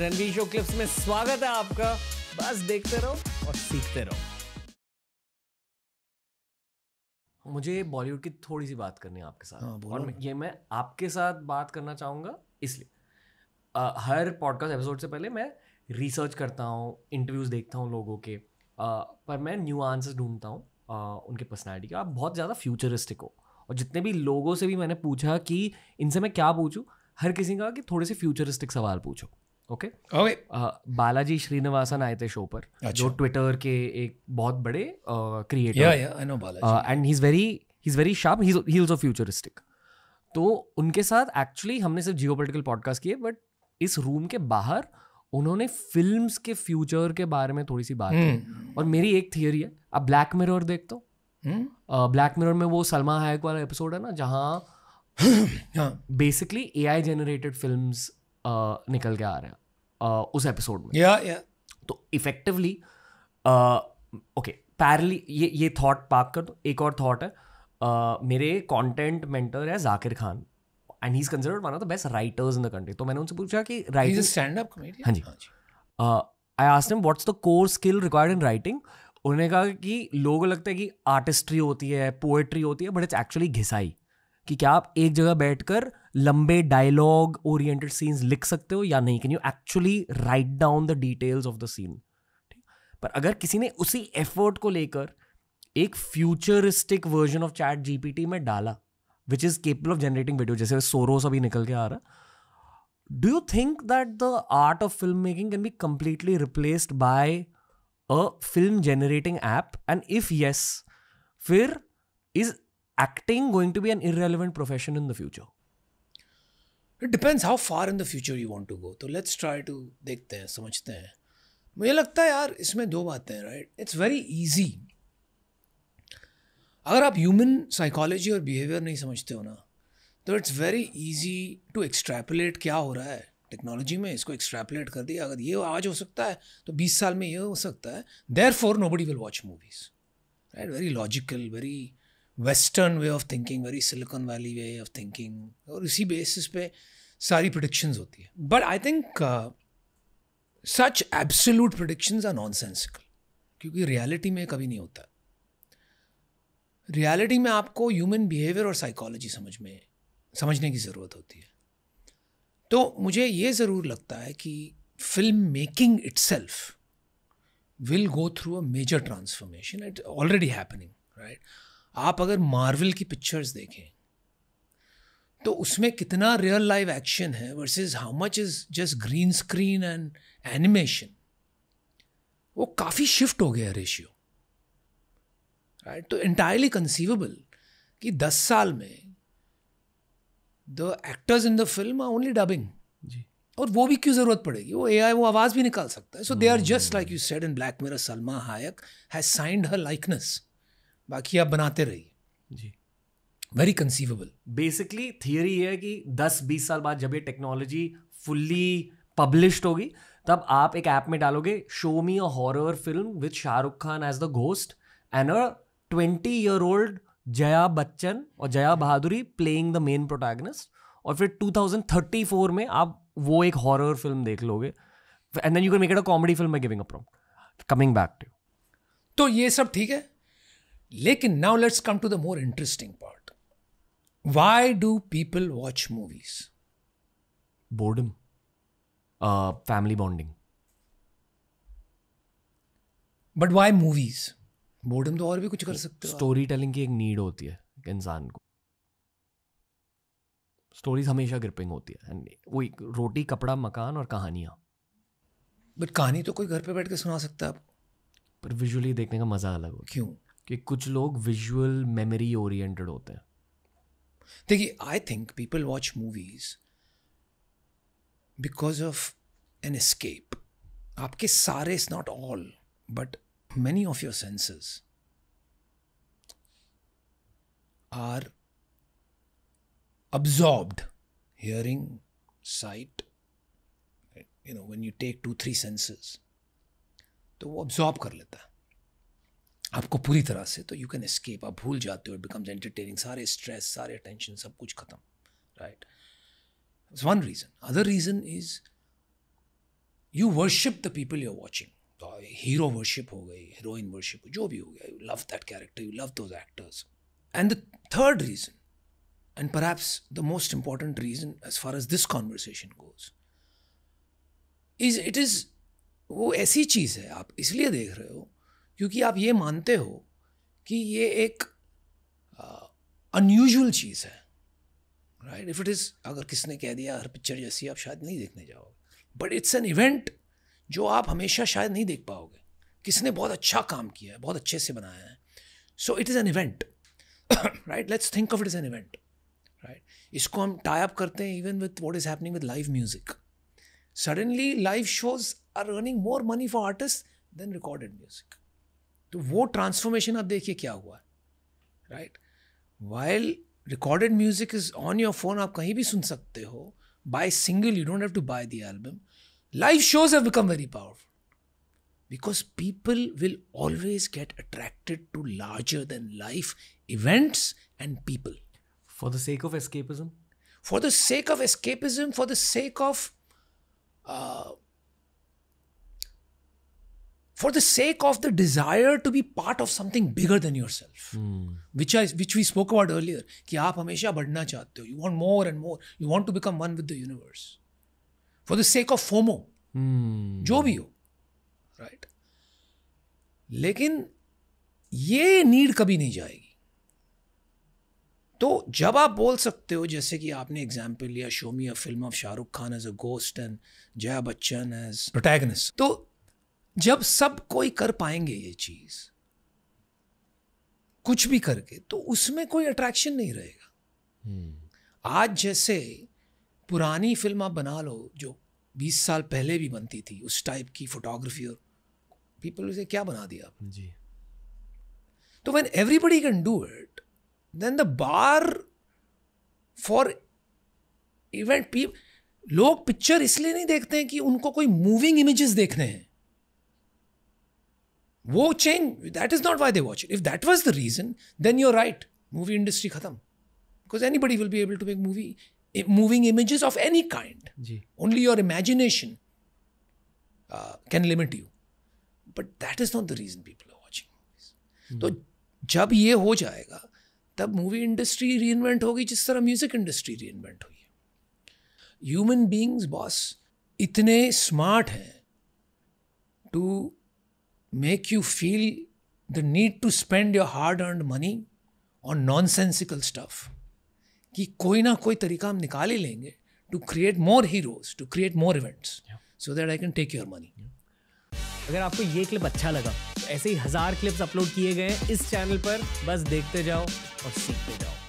Ranveer show clips में स्वागत है आपका बस देखते रहो और सीखते रहो मुझे बॉलीवुड की थोड़ी सी बात करनी है आपके साथ हाँ, और ये मैं आपके साथ बात करना चाहूँगा इसलिए हर पॉडकास्ट एपिसोड से पहले मैं रिसर्च करता हूँ इंटरव्यूज़ देखता हूँ लोगों के आ, पर मैं न्यू आंसर्स ढूंढता हूँ उनके पर्सनैलिटी का आप बहुत ज़्यादा फ्यूचरिस्टिक हो और जितने भी लोगों से भी मैंने पूछा कि इनसे मैं क्या पूछूँ हर किसी का कि थोड़े से फ्यूचरिस्टिक सवाल पूछो okay okay? okay. Balaji uh, Srinivasan आए थे शो पर अच्छा. जो ट्विटर के एक बहुत बड़े क्रिएटर या या I know Balaji and he is very he is very sharp he is futuristic तो उनके साथ एक्चुअली हमने सिर्फ जियो पोलिटिकल पॉडकास्ट किए बट इस रूम के बाहर उन्होंने फिल्म्स के फ्यूचर के बारे में थोड़ी सी बात hmm. और मेरी एक थियोरी है आप ब्लैक मिरर देख दो ब्लैक मिरर में वो सलमा हायक वाला एपिसोड है ना जहाँ basically A I generated film निकल के आ रहे हैं उस एपिसोड में या या तो इफेक्टिवली ओके पैरली ये ये थॉट पार्क कर दो एक और थॉट है uh, मेरे कंटेंट मेंटर है Zakir Khan and he is considered one of the best writers in the country तो मैंने उनसे पूछा कि राइटिंग स्टैंड अप कॉमेडियन हां जी I asked him what's the core skill required in writing उन्होंने कहा कि लोगों को लगता है कि आर्टिस्ट्री होती है पोएट्री होती है बट इट्स एक्चुअली घिसाई कि क्या आप एक जगह बैठकर कर लंबे डायलॉग ओरिएंटेड सीन्स लिख सकते हो या नहीं can you actually write down the details of the scene पर अगर किसी ने उसी एफर्ट को लेकर एक futuristic version of chat GPT में डाला which is capable of generating video जैसे सोरोस अभी निकल के आ रहा do you think that the art of film making can be completely replaced by a film generating app and if yes फिर is acting going to B N irrelevant profession in the future it depends how far in the future you want to go तो let's try to देखते हैं समझते हैं मुझे लगता है यार इसमें दो बातें राइट इट्स वेरी ईजी अगर आप ह्यूमन साइकोलॉजी और बिहेवियर नहीं समझते हो ना तो it's very easy to extrapolate क्या हो रहा है टेक्नोलॉजी में इसको एक्सट्रैपुलेट कर दिया अगर ये आज हो सकता है तो बीस साल में ये हो सकता है therefore nobody will watch movies right very logical very western way of thinking very Silicon Valley way of thinking और इसी बेसिस पे सारी प्रडिक्शंस होती है but I think such absolute predictions are none क्योंकि reality में कभी नहीं होता रियलिटी में आपको ह्यूमन बिहेवियर और साइकोलॉजी समझ में समझने की ज़रूरत होती है तो मुझे ये ज़रूर लगता है कि film making it will go through a major transformation it already happening right आप अगर मार्वल की पिक्चर्स देखें तो उसमें कितना रियल लाइव एक्शन है versus how much is just green screen and animation वो काफ़ी शिफ्ट हो गया रेशियो राइट तो इंटायरली कंसीवेबल कि दस साल में the actors in the film are only dubbing जी और वो भी क्यों ज़रूरत पड़ेगी वो एआई वो आवाज़ भी निकाल सकता है so they are just like you said in Black Mirror Salma Hayek has signed her likeness बाकी आप बनाते रहिए जी वेरी कंसीवेबल बेसिकली थियोरी है कि 10-20 साल बाद जब ये टेक्नोलॉजी फुल्ली पब्लिश्ड होगी तब आप एक ऐप में डालोगे show me a horror film with Shahrukh Khan as the ghost and a twenty year old Jaya Bachchan और जया बहादुरी प्लेइंग द मेन प्रोटैगनिस्ट और फिर 2034 में आप वो एक हॉरर फिल्म देख लोगे and then you can make it a comedy film giving a coming back to तो ये सब ठीक है लेकिन now let's come to the more interesting part why do people watch movies boredom family bonding but why movies boredom तो और भी कुछ कर सकते हो स्टोरी टेलिंग की एक नीड होती है इंसान को स्टोरीज हमेशा ग्रिपिंग होती है एंड एक रोटी कपड़ा मकान और कहानियां बट कहानी तो कोई घर पे बैठ के सुना सकता है आपको पर विजुअली देखने का मज़ा अलग हो क्यों कि कुछ लोग विजुअल मेमोरी ओरिएंटेड होते हैं देखिए I think people watch movies because of an escape आपके सारे is not all but many of your senses are absorbed hearing sight you know when you take two three senses तो वो absorb कर लेता है आपको पूरी तरह से तो यू कैन स्केप आप भूल जाते हो बिकम्स एंटरटेनिंग सारे स्ट्रेस सारे टेंशन सब कुछ खत्म right one reason other reason is you worship the people you are watching hero worship हो गई हीरोइन वर्शिप जो भी हो गया you love that character you love those actors and the third reason and perhaps the most important reason as far as this conversation goes is it is वो ऐसी चीज़ है आप इसलिए देख रहे हो क्योंकि आप ये मानते हो कि ये एक अनयूजल चीज़ है राइट इफ़ इट इज़ अगर किसने कह दिया हर पिक्चर जैसी आप शायद नहीं देखने जाओगे बट इट्स एन इवेंट जो आप हमेशा शायद नहीं देख पाओगे किसने बहुत अच्छा काम किया है बहुत अच्छे से बनाया है so it is an event right let's think of it is an event right इसको हम टाई अप करते हैं even with what is happening with live music suddenly live shows are earning more money for artist than recorded music तो वो transformation आप देखिए क्या हुआ है right while recorded music is on your phone आप कहीं भी सुन सकते हो buy single you don't have to buy the album live shows have become very powerful because people will always get attracted to larger than life events and people for the sake of escapism for the sake of escapism for the sake of for the sake of the desire to be part of something bigger than yourself which I which we spoke about earlier कि आप हमेशा बढ़ना चाहते हो you want more and more you want to become one with the universe for the sake of FOMO जो भी हो right right? लेकिन ये नीड कभी नहीं जाएगी तो जब आप बोल सकते हो जैसे कि आपने एग्जाम्पल लिया show me a film of Shahrukh Khan as a ghost and Jaya Bachchan as protagonist तो जब सब कोई कर पाएंगे ये चीज कुछ भी करके तो उसमें कोई अट्रैक्शन नहीं रहेगा hmm. आज जैसे पुरानी फिल्म आप बना लो जो 20 साल पहले भी बनती थी उस टाइप की फोटोग्राफी और पीपल उसे क्या बना दिया आपने जी तो when everybody can do it then the bar for event लोग पिक्चर इसलिए नहीं देखते हैं कि उनको कोई मूविंग इमेजेस देखने हैं watching that is not why they watch it if that was the reason then you're right movie industry khadam, because anybody will be able to make movie moving images of any kind only your imagination uh, can limit you but that is not the reason people are watching movies so jab ye ho jayega movie industry reinvent hogi jis tarah music industry reinvent hui human beings boss itne smart hain make you feel the need to spend your hard earned money on nonsensical stuff. कि कोई ना कोई तरीका हम निकाल ही लेंगे to create more heroes to create more events so that I can take your money अगर आपको ये क्लिप अच्छा लगा तो ऐसे ही हज़ार क्लिप्स अपलोड किए गए हैं इस चैनल पर बस देखते जाओ और सीखते जाओ